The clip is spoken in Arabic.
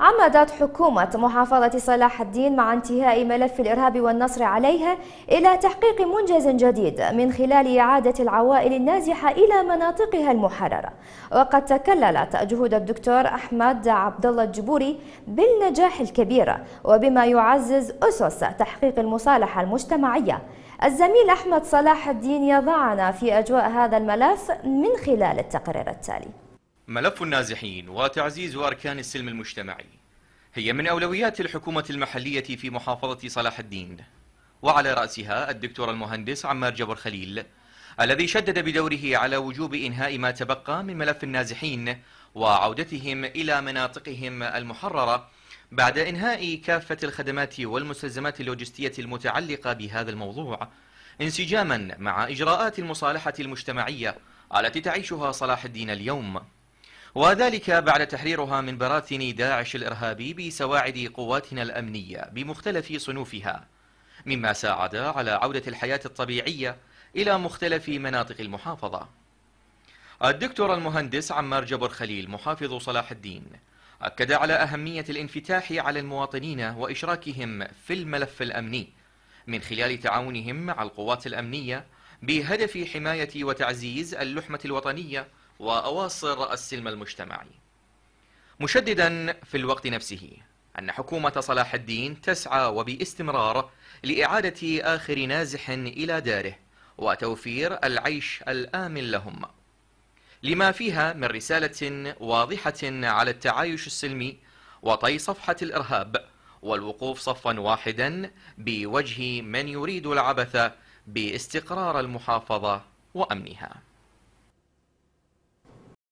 عمدت حكومة محافظة صلاح الدين مع انتهاء ملف الإرهاب والنصر عليها إلى تحقيق منجز جديد من خلال إعادة العوائل النازحة إلى مناطقها المحررة وقد تكللت جهود الدكتور أحمد عبد الله الجبوري بالنجاح الكبير وبما يعزز أسس تحقيق المصالحة المجتمعية الزميل أحمد صلاح الدين يضعنا في أجواء هذا الملف من خلال التقرير التالي ملف النازحين وتعزيز أركان السلم المجتمعي هي من أولويات الحكومة المحلية في محافظة صلاح الدين وعلى رأسها الدكتور المهندس عمار جبر خليل الذي شدد بدوره على وجوب إنهاء ما تبقى من ملف النازحين وعودتهم إلى مناطقهم المحررة بعد إنهاء كافة الخدمات والمستلزمات اللوجستية المتعلقة بهذا الموضوع انسجاما مع إجراءات المصالحة المجتمعية التي تعيشها صلاح الدين اليوم وذلك بعد تحريرها من براثن داعش الإرهابي بسواعد قواتنا الأمنية بمختلف صنوفها مما ساعد على عودة الحياة الطبيعية إلى مختلف مناطق المحافظة الدكتور المهندس عمار جبر خليل محافظ صلاح الدين أكد على أهمية الانفتاح على المواطنين وإشراكهم في الملف الأمني من خلال تعاونهم مع القوات الأمنية بهدف حماية وتعزيز اللحمة الوطنية وأواصر السلم المجتمعي مشددا في الوقت نفسه أن حكومة صلاح الدين تسعى وباستمرار لإعادة آخر نازح إلى داره وتوفير العيش الآمن لهم لما فيها من رسالة واضحة على التعايش السلمي وطي صفحة الإرهاب والوقوف صفا واحدا بوجه من يريد العبث باستقرار المحافظة وأمنها